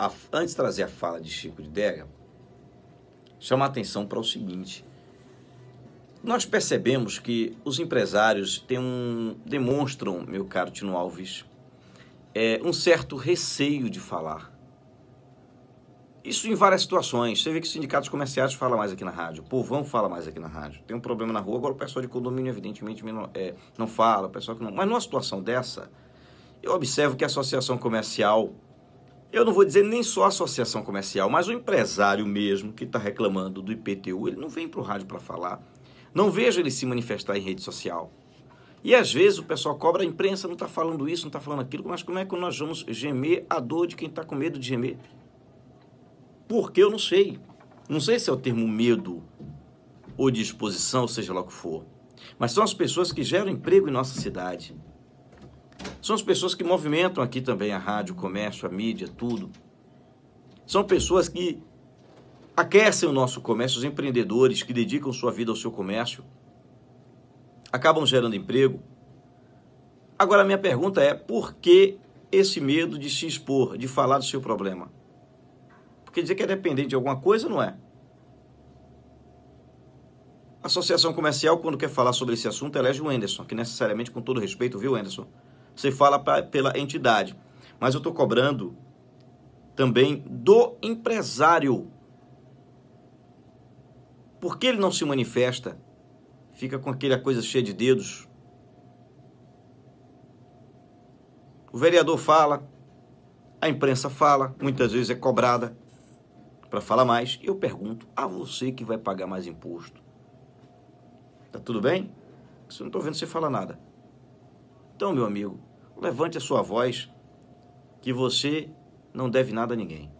a, antes de trazer a fala de Chico de Dega, chamar atenção para o seguinte. Nós percebemos que os empresários têm um, demonstram, meu caro Tino Alves, é, um certo receio de falar. Isso em várias situações. Você vê que os sindicatos comerciais falam mais aqui na rádio, o povão fala mais aqui na rádio. Tem um problema na rua, agora o pessoal de condomínio, evidentemente, não, é, não fala, o pessoal que não. Mas numa situação dessa, eu observo que a associação comercial eu não vou dizer nem só a associação comercial, mas o empresário mesmo que está reclamando do IPTU, ele não vem para o rádio para falar. Não vejo ele se manifestar em rede social. E às vezes o pessoal cobra, a imprensa não está falando isso, não está falando aquilo, mas como é que nós vamos gemer a dor de quem está com medo de gemer? Porque eu não sei. Não sei se é o termo medo ou disposição, seja lá o que for. Mas são as pessoas que geram emprego em nossa cidade. São as pessoas que movimentam aqui também a rádio, o comércio, a mídia, tudo. São pessoas que aquecem o nosso comércio, os empreendedores que dedicam sua vida ao seu comércio, acabam gerando emprego. Agora, minha pergunta é: por que esse medo de se expor, de falar do seu problema? Porque dizer que é dependente de alguma coisa não é. A associação comercial, quando quer falar sobre esse assunto, elege o Anderson, que necessariamente, com todo respeito, viu, Anderson? você fala pra, pela entidade. Mas eu estou cobrando também do empresário. Por que ele não se manifesta? Fica com aquela coisa cheia de dedos. O vereador fala, a imprensa fala, muitas vezes é cobrada para falar mais. Eu pergunto a você que vai pagar mais imposto. Tá tudo bem? Eu não estou vendo você falar nada. Então, meu amigo, levante a sua voz, que você não deve nada a ninguém.